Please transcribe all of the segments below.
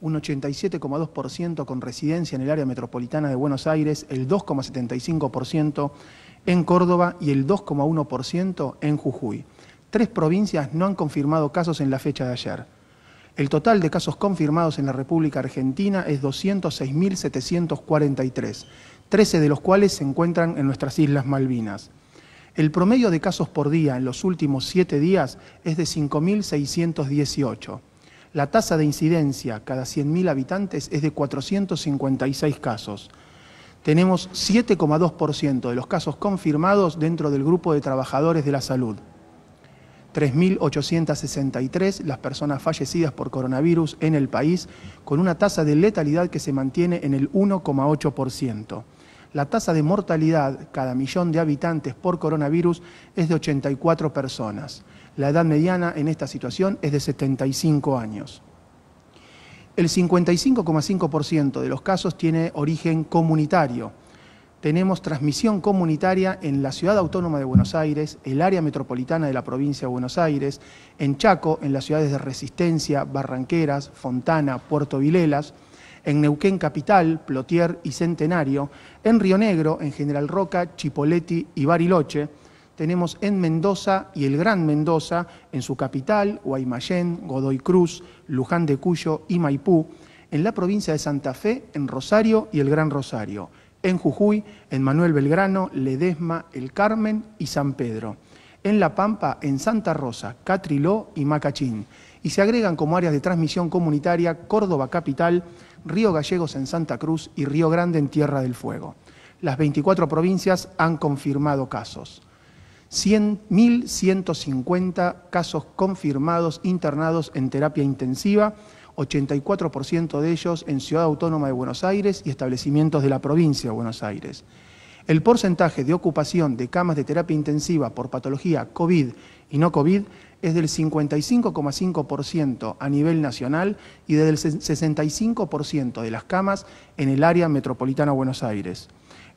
un 87,2% con residencia en el área metropolitana de Buenos Aires, el 2,75% en Córdoba y el 2,1% en Jujuy. Tres provincias no han confirmado casos en la fecha de ayer. El total de casos confirmados en la República Argentina es 206.743, 13 de los cuales se encuentran en nuestras Islas Malvinas. El promedio de casos por día en los últimos siete días es de 5.618. La tasa de incidencia cada 100.000 habitantes es de 456 casos. Tenemos 7,2% de los casos confirmados dentro del grupo de trabajadores de la salud. 3.863 las personas fallecidas por coronavirus en el país, con una tasa de letalidad que se mantiene en el 1,8%. La tasa de mortalidad cada millón de habitantes por coronavirus es de 84 personas. La edad mediana en esta situación es de 75 años. El 55,5% de los casos tiene origen comunitario. Tenemos transmisión comunitaria en la Ciudad Autónoma de Buenos Aires, el área metropolitana de la provincia de Buenos Aires, en Chaco, en las ciudades de Resistencia, Barranqueras, Fontana, Puerto Vilelas, en Neuquén Capital, Plotier y Centenario, en Río Negro, en General Roca, Chipoleti y Bariloche, tenemos en Mendoza y el Gran Mendoza, en su capital, Guaymallén, Godoy Cruz, Luján de Cuyo y Maipú, en la provincia de Santa Fe, en Rosario y el Gran Rosario, en Jujuy, en Manuel Belgrano, Ledesma, El Carmen y San Pedro, en La Pampa, en Santa Rosa, Catriló y Macachín, y se agregan como áreas de transmisión comunitaria Córdoba Capital, Río Gallegos en Santa Cruz y Río Grande en Tierra del Fuego. Las 24 provincias han confirmado casos. 100.150 casos confirmados internados en terapia intensiva, 84% de ellos en Ciudad Autónoma de Buenos Aires y establecimientos de la provincia de Buenos Aires. El porcentaje de ocupación de camas de terapia intensiva por patología COVID y no COVID es del 55,5% a nivel nacional y del 65% de las camas en el área metropolitana de Buenos Aires.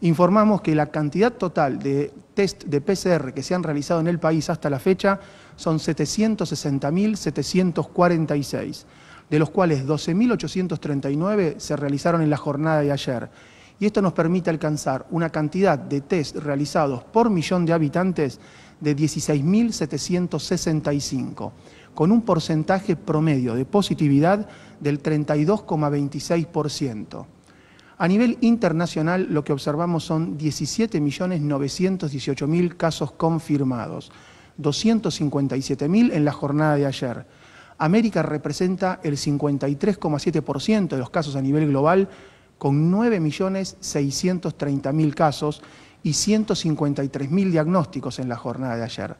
informamos que la cantidad total de test de PCR que se han realizado en el país hasta la fecha son 760.746, de los cuales 12.839 se realizaron en la jornada de ayer. Y esto nos permite alcanzar una cantidad de test realizados por millón de habitantes de 16.765, con un porcentaje promedio de positividad del 32,26%. A nivel internacional, lo que observamos son 17.918.000 casos confirmados, 257.000 en la jornada de ayer. América representa el 53,7% de los casos a nivel global, con 9.630.000 casos y 153.000 diagnósticos en la jornada de ayer.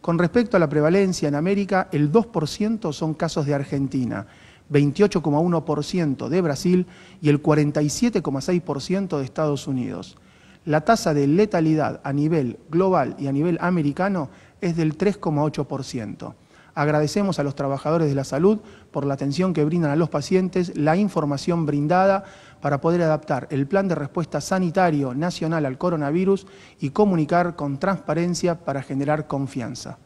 Con respecto a la prevalencia en América, el 2% son casos de Argentina, 28,1% de Brasil y el 47,6% de Estados Unidos. La tasa de letalidad a nivel global y a nivel americano es del 3,8%. Agradecemos a los trabajadores de la salud por la atención que brindan a los pacientes, la información brindada para poder adaptar el plan de respuesta sanitario nacional al coronavirus y comunicar con transparencia para generar confianza.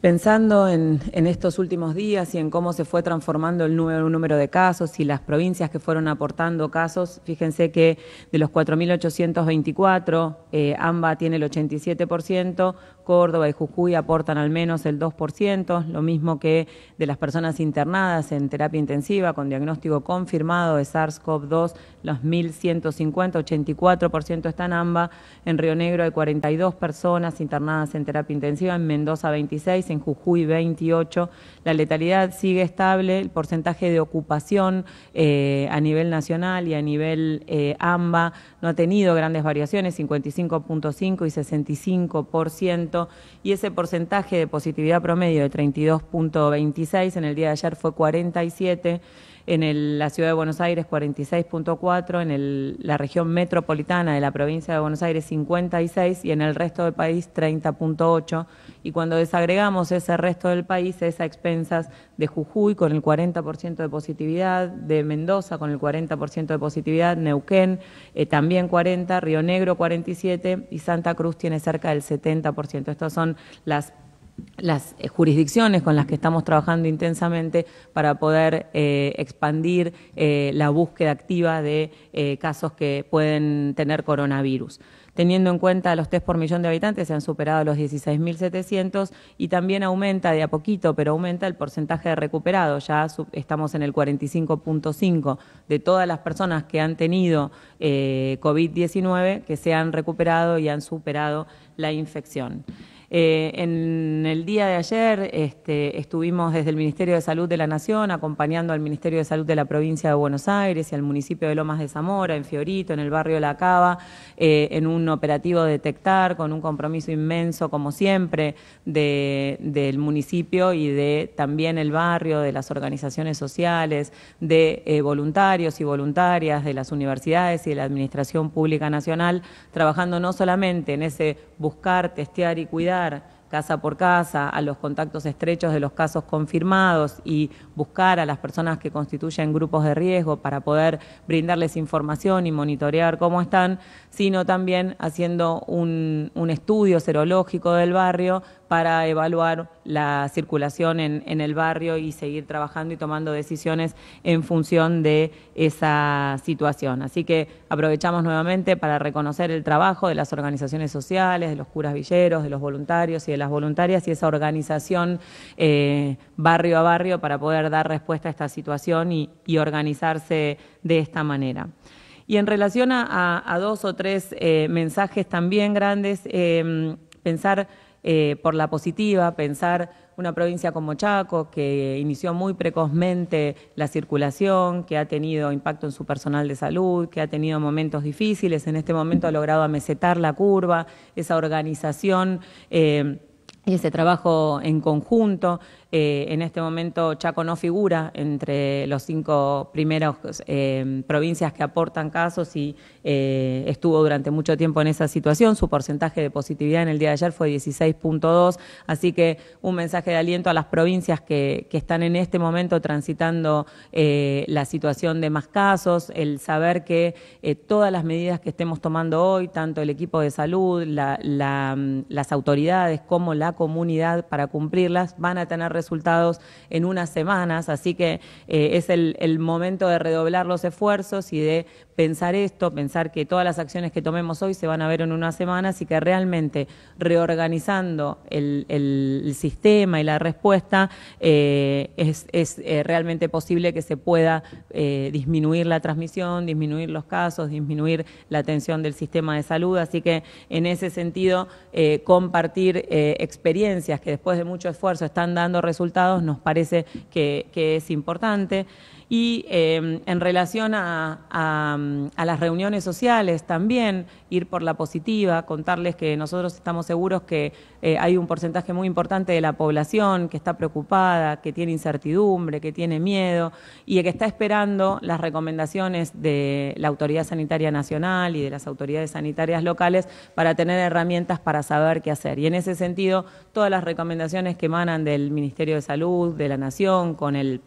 Pensando en, estos últimos días y en cómo se fue transformando el número, de casos y las provincias que fueron aportando casos, fíjense que de los 4.824, eh, AMBA tiene el 87%, Córdoba y Jujuy aportan al menos el 2%, lo mismo que de las personas internadas en terapia intensiva con diagnóstico confirmado de SARS-CoV-2, los 1.150, 84% están AMBA. En Río Negro hay 42 personas internadas en terapia intensiva, en Mendoza 26, en Jujuy 28. La letalidad sigue estable, el porcentaje de ocupación eh, a nivel nacional y a nivel eh, AMBA no ha tenido grandes variaciones, 55.5 y 65% y ese porcentaje de positividad promedio de 32.26 en el día de ayer fue 47% en la ciudad de Buenos Aires 46.4, en la región metropolitana de la provincia de Buenos Aires 56 y en el resto del país 30.8. Y cuando desagregamos ese resto del país es a expensas de Jujuy con el 40% de positividad, de Mendoza con el 40% de positividad, Neuquén eh, también 40, Río Negro 47 y Santa Cruz tiene cerca del 70%. Estas son las las eh, jurisdicciones con las que estamos trabajando intensamente para poder eh, expandir eh, la búsqueda activa de casos que pueden tener coronavirus. Teniendo en cuenta los test por millón de habitantes, se han superado los 16.700 y también aumenta de a poquito, pero aumenta el porcentaje de recuperados. Ya estamos en el 45.5 de todas las personas que han tenido COVID-19 que se han recuperado y han superado la infección. Eh, en el día de ayer este, estuvimos desde el Ministerio de Salud de la Nación acompañando al Ministerio de Salud de la provincia de Buenos Aires y al municipio de Lomas de Zamora, en Fiorito, en el barrio La Cava, eh, en un operativo Detectar, con un compromiso inmenso, como siempre, del municipio y de también el barrio, de las organizaciones sociales, de eh, voluntarios y voluntarias, de las universidades y de la Administración Pública Nacional, trabajando no solamente en ese buscar, testear y cuidar, casa por casa a los contactos estrechos de los casos confirmados y buscar a las personas que constituyen grupos de riesgo para poder brindarles información y monitorear cómo están, sino también haciendo un, un estudio serológico del barrio para evaluar la circulación en, el barrio y seguir trabajando y tomando decisiones en función de esa situación. Así que aprovechamos nuevamente para reconocer el trabajo de las organizaciones sociales, de los curas villeros, de los voluntarios y de las voluntarias y esa organización eh, barrio a barrio para poder dar respuesta a esta situación y, organizarse de esta manera. Y en relación a, dos o tres eh, mensajes también grandes, eh, pensar eh, por la positiva, pensar una provincia como Chaco, que inició muy precozmente la circulación, que ha tenido impacto en su personal de salud, que ha tenido momentos difíciles, en este momento ha logrado amesetar la curva, esa organización. Eh, y ese trabajo en conjunto. Eh, en este momento Chaco no figura entre los cinco primeras eh, provincias que aportan casos y eh, estuvo durante mucho tiempo en esa situación. Su porcentaje de positividad en el día de ayer fue 16.2, así que un mensaje de aliento a las provincias que, están en este momento transitando la situación de más casos, el saber que todas las medidas que estemos tomando hoy, tanto el equipo de salud, mm, las autoridades como la comunidad para cumplirlas, van a tener resultados en unas semanas, así que eh, es el, momento de redoblar los esfuerzos y de pensar esto, pensar que todas las acciones que tomemos hoy se van a ver en unas semanas así que realmente reorganizando el, sistema y la respuesta eh, es, eh, realmente posible que se pueda disminuir la transmisión, disminuir los casos, disminuir la atención del sistema de salud. Así que en ese sentido, compartir experiencias experiencias que después de mucho esfuerzo están dando resultados, nos parece que, que es importante. Y em, en relación a, las reuniones sociales también, ir por la positiva, contarles que nosotros estamos seguros que eh, hay un porcentaje muy importante de la población que está preocupada, que tiene incertidumbre, que tiene miedo y que está esperando las recomendaciones de la Autoridad Sanitaria Nacional y de las autoridades sanitarias locales para tener herramientas para saber qué hacer. Y en ese sentido, todas las recomendaciones que emanan del Ministerio de Salud, de la Nación, con el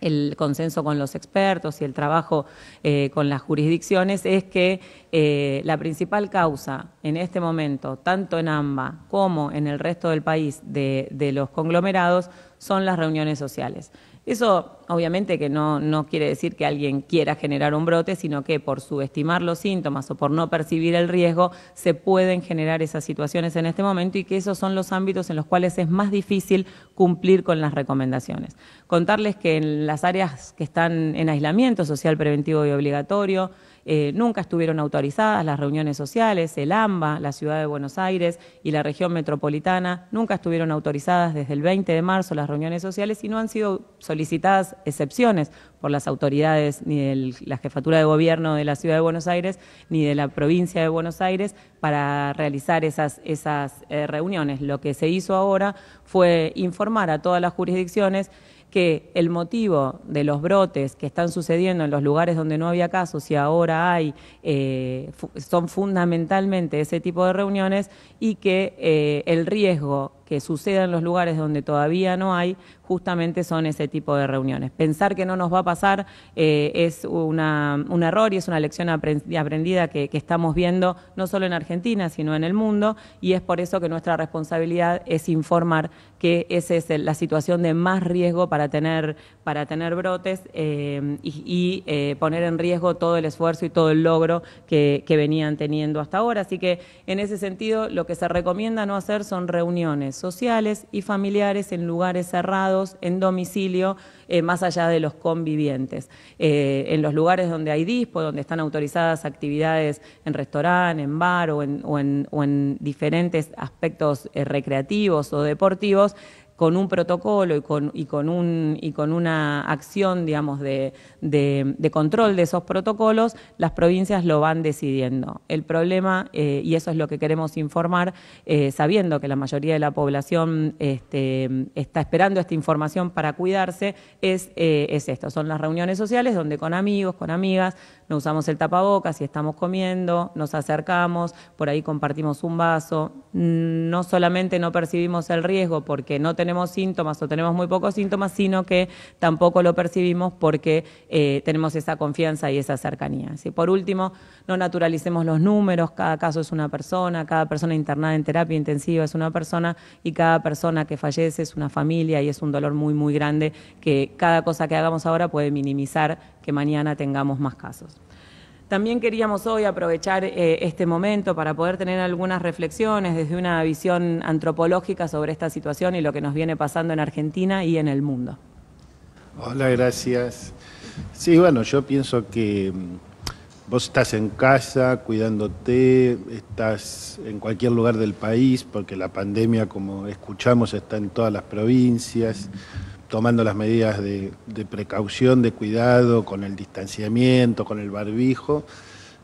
el consenso con los expertos y el trabajo eh, con las jurisdicciones es que eh, la principal causa en este momento, tanto en AMBA como en el resto del país de, de los conglomerados, son las reuniones sociales. Eso obviamente que no, quiere decir que alguien quiera generar un brote, sino que por subestimar los síntomas o por no percibir el riesgo, se pueden generar esas situaciones en este momento y que esos son los ámbitos en los cuales es más difícil cumplir con las recomendaciones. Contarles que en las áreas que están en aislamiento social preventivo y obligatorio, eh, nunca estuvieron autorizadas las reuniones sociales, el AMBA, la Ciudad de Buenos Aires y la región metropolitana, nunca estuvieron autorizadas desde el 20 de marzo las reuniones sociales y no han sido solicitadas excepciones por las autoridades ni de la jefatura de gobierno de la Ciudad de Buenos Aires ni de la provincia de Buenos Aires para realizar esas, esas eh, reuniones. Lo que se hizo ahora fue informar a todas las jurisdicciones que el motivo de los brotes que están sucediendo en los lugares donde no había casos y ahora hay, eh, son fundamentalmente ese tipo de reuniones y que eh, el riesgo que suceda en los lugares donde todavía no hay, justamente son ese tipo de reuniones. Pensar que no nos va a pasar eh, es un error y es una lección aprendida que, estamos viendo no solo en Argentina, sino en el mundo, y es por eso que nuestra responsabilidad es informar que esa es la situación de más riesgo para tener, para tener brotes eh, y, eh, poner en riesgo todo el esfuerzo y todo el logro que venían teniendo hasta ahora. Así que en ese sentido, lo que se recomienda no hacer son reuniones sociales y familiares en lugares cerrados, en domicilio, eh, más allá de los convivientes. Eh, en los lugares donde hay dispo, donde están autorizadas actividades en restaurante, en bar o en, diferentes aspectos eh, recreativos o deportivos, con un protocolo y con, y con, un, y con una acción, digamos, de, control de esos protocolos, las provincias lo van decidiendo. El problema, eh, y eso es lo que queremos informar, eh, sabiendo que la mayoría de la población este, está esperando esta información para cuidarse, es, eh, es esto, son las reuniones sociales donde con amigos, con amigas, no usamos el tapabocas y estamos comiendo, nos acercamos, por ahí compartimos un vaso, mm, no solamente no percibimos el riesgo porque no tenemos tenemos síntomas o tenemos muy pocos síntomas, sino que tampoco lo percibimos porque eh, tenemos esa confianza y esa cercanía. Por último, no naturalicemos los números, cada caso es una persona, cada persona internada en terapia intensiva es una persona y cada persona que fallece es una familia y es un dolor muy, muy grande que cada cosa que hagamos ahora puede minimizar que mañana tengamos más casos. También queríamos hoy aprovechar eh, este momento para poder tener algunas reflexiones desde una visión antropológica sobre esta situación y lo que nos viene pasando en Argentina y en el mundo. Hola, gracias. Sí, bueno, yo pienso que mm, vos estás en casa cuidándote, estás en cualquier lugar del país, porque la pandemia, como escuchamos, está en todas las provincias tomando las medidas de, precaución, de cuidado, con el distanciamiento, con el barbijo.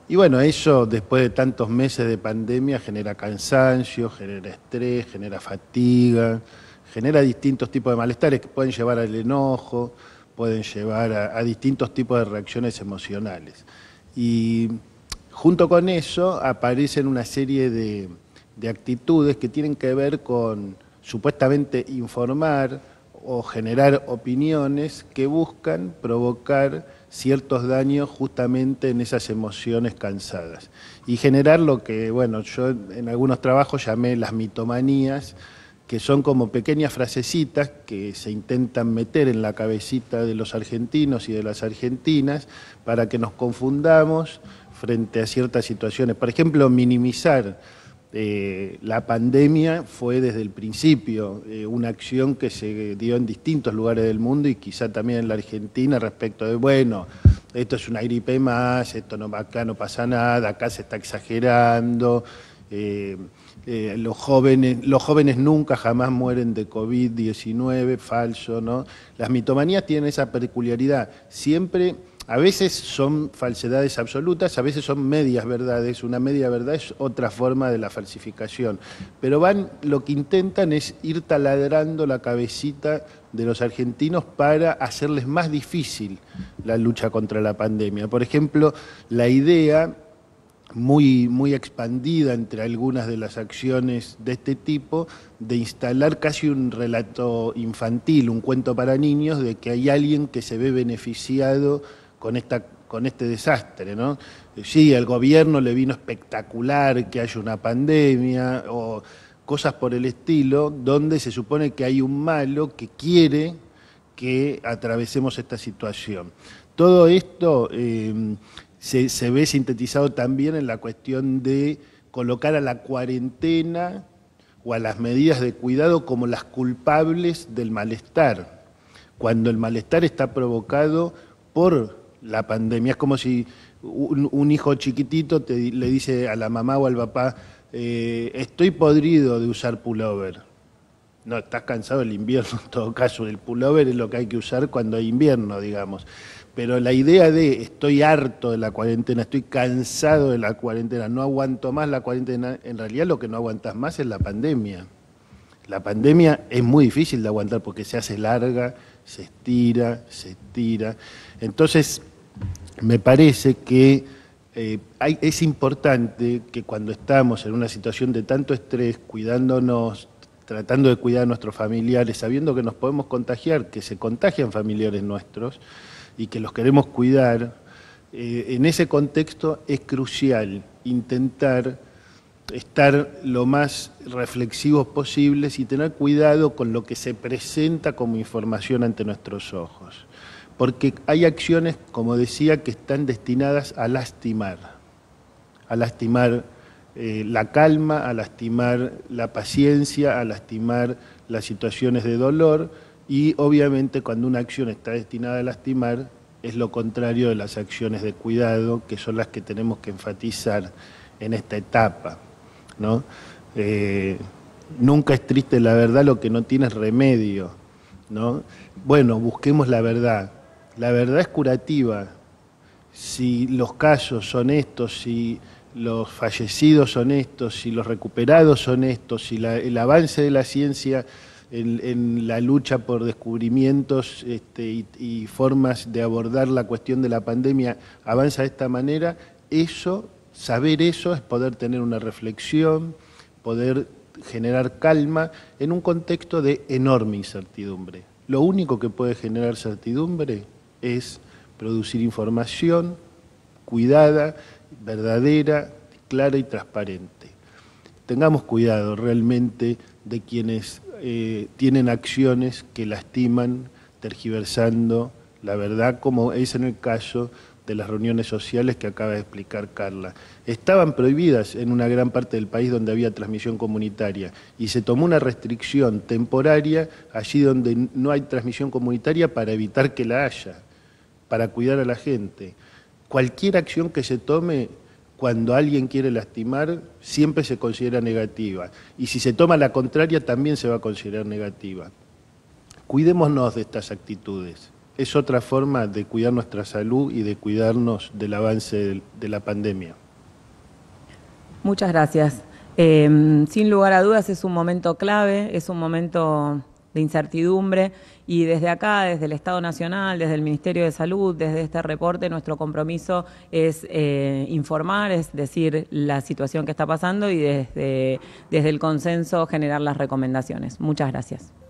Y bueno, eso después de tantos meses de pandemia genera cansancio, genera estrés, genera fatiga, genera distintos tipos de malestares que pueden llevar al enojo, pueden llevar a, distintos tipos de reacciones emocionales. Y junto con eso aparecen una serie de actitudes que tienen que ver con supuestamente informar, o generar opiniones que buscan provocar ciertos daños justamente en esas emociones cansadas y generar lo que, bueno, yo en algunos trabajos llamé las mitomanías, que son como pequeñas frasecitas que se intentan meter en la cabecita de los argentinos y de las argentinas para que nos confundamos frente a ciertas situaciones. Por ejemplo, minimizar eh, la pandemia fue desde el principio eh, una acción que se dio en distintos lugares del mundo y quizá también en la Argentina respecto de, bueno, esto es una gripe más, esto no, acá no pasa nada, acá se está exagerando. Eh, los, jóvenes, los jóvenes nunca jamás mueren de COVID-19, falso, ¿no? Las mitomanías tienen esa peculiaridad, siempre a veces son falsedades absolutas, a veces son medias verdades. Una media verdad es otra forma de la falsificación. Pero van, lo que intentan es ir taladrando la cabecita de los argentinos para hacerles más difícil la lucha contra la pandemia. Por ejemplo, la idea muy, muy expandida entre algunas de las acciones de este tipo, de instalar casi un relato infantil, un cuento para niños, de que hay alguien que se ve beneficiado con, con este desastre, ¿no? Sí, al gobierno le vino espectacular que haya una pandemia o cosas por el estilo, donde se supone que hay un malo que quiere que atravesemos esta situación. Todo esto em, se, ve sintetizado también en la cuestión de colocar a la cuarentena o a las medidas de cuidado como las culpables del malestar, cuando el malestar está provocado por la pandemia. Es como si un, hijo chiquitito te, le dice a la mamá o al papá, eh, estoy podrido de usar pullover. No, estás cansado del invierno en todo caso. El pullover es lo que hay que usar cuando hay invierno, digamos. Pero la idea de estoy harto de la cuarentena, estoy cansado de la cuarentena, no aguanto más la cuarentena, en realidad lo que no aguantas más es la pandemia. La pandemia es muy difícil de aguantar porque se hace larga, se estira, se estira. Entonces, me parece que eh, es importante que cuando estamos en una situación de tanto estrés, cuidándonos, tratando de cuidar a nuestros familiares, sabiendo que nos podemos contagiar, que se contagian familiares nuestros y que los queremos cuidar, eh, en ese contexto es crucial intentar estar lo más reflexivos posibles y tener cuidado con lo que se presenta como información ante nuestros ojos porque hay acciones, como decía, que están destinadas a lastimar, a lastimar eh, la calma, a lastimar la paciencia, a lastimar las situaciones de dolor y obviamente cuando una acción está destinada a lastimar es lo contrario de las acciones de cuidado que son las que tenemos que enfatizar en esta etapa. Eh, nunca es triste la verdad lo que no tiene remedio. Bueno, busquemos la verdad, la verdad es curativa. Si los casos son estos, si los fallecidos son estos, si los recuperados son estos, si el avance de la ciencia en, la lucha por descubrimientos este, y, y formas de abordar la cuestión de la pandemia avanza de esta manera, eso, saber eso es poder tener una reflexión, poder generar calma en un contexto de enorme incertidumbre. Lo único que puede generar certidumbre es producir información cuidada, verdadera, clara y transparente. Tengamos cuidado realmente de quienes eh, tienen acciones que lastiman, tergiversando la verdad, como es en el caso de las reuniones sociales que acaba de explicar Carla. Estaban prohibidas en una gran parte del país donde había transmisión comunitaria y se tomó una restricción temporaria allí donde no hay transmisión comunitaria para evitar que la haya para cuidar a la gente. Cualquier acción que se tome cuando alguien quiere lastimar siempre se considera negativa. Y si se toma la contraria también se va a considerar negativa. Cuidémonos de estas actitudes. Es otra forma de cuidar nuestra salud y de cuidarnos del avance de la pandemia. Muchas gracias. Em, sin lugar a dudas es un momento clave, es un momento de incertidumbre y desde acá, desde el Estado Nacional, desde el Ministerio de Salud, desde este reporte, nuestro compromiso es eh, informar, es decir la situación que está pasando y desde, desde el consenso generar las recomendaciones. Muchas gracias.